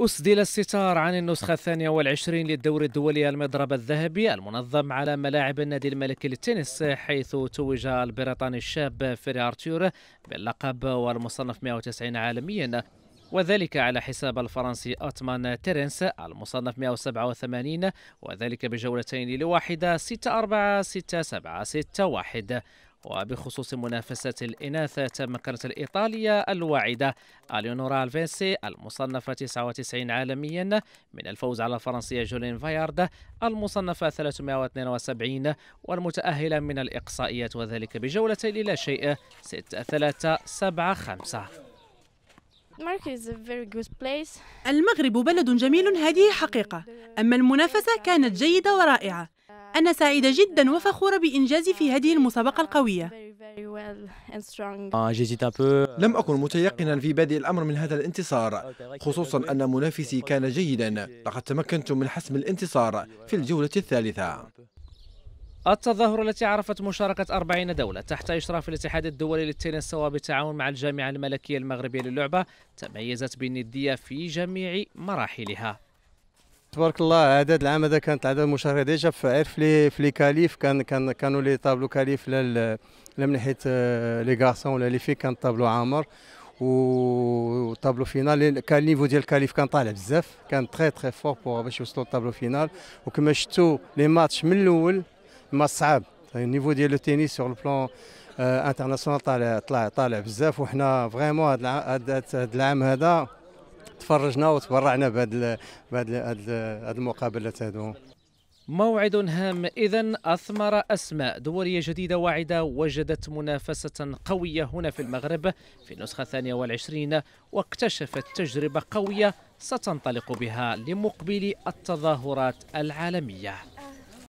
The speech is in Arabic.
أسدل الستار عن النسخة الثانية والعشرين للدور الدولي المضرب الذهبي المنظم على ملاعب النادي الملكي للتنس حيث توج البريطاني الشاب فيري أرتور باللقب والمصنف 190 عالميا وذلك على حساب الفرنسي أتمان تيرنس المصنف 187 وذلك بجولتين لواحدة 6 4 6 7 6 1 وبخصوص منافسة الإناث تمكنت الإيطالية الواعدة أليونورا الفينسي المصنفة 99 عالميا من الفوز على الفرنسية جولين فايارد المصنفة 372 والمتأهلة من الإقصائيات وذلك بجولة لا شيء 6 3 7 5 المغرب بلد جميل هذه حقيقة أما المنافسة كانت جيدة ورائعة أنا سعيدة جدا وفخورة بإنجازي في هذه المسابقة القوية. آه، لم أكن متيقنا في بادئ الأمر من هذا الانتصار، خصوصا أن منافسي كان جيدا. لقد تمكنت من حسم الانتصار في الجولة الثالثة. التظاهرة التي عرفت مشاركة 40 دولة تحت إشراف الاتحاد الدولي للتنس وبالتعاون مع الجامعة الملكية المغربية للعبة تميزت بالندية في جميع مراحلها تبارك الله عدد العام هذا كانت عدد المشاركه ديجا في عرف لي في لي كاليف كان كان كانوا لي طابلو كاليف لا لا من حيث آه، لي غارسون ولا لي في كان طابلو عامر و طابلو فينال كان النيفو ديال الكاليف كان طالع بزاف كان تري تري فور بو باش يوصلوا للطابلو فينال وكما شفتوا لي ماتش من الاول ماتش صعاب النيفو ديال لو تينيس سور البلان انترناسيونال طالع طلع طالع بزاف وحنا فريمون هذا العام هذا تفرجنا وتبرعنا بهذه المقابلات هذو موعد هام إذا أثمر أسماء دولية جديدة واعدة وجدت منافسة قوية هنا في المغرب في النسخة الثانية والعشرين واكتشفت تجربة قوية ستنطلق بها لمقبل التظاهرات العالمية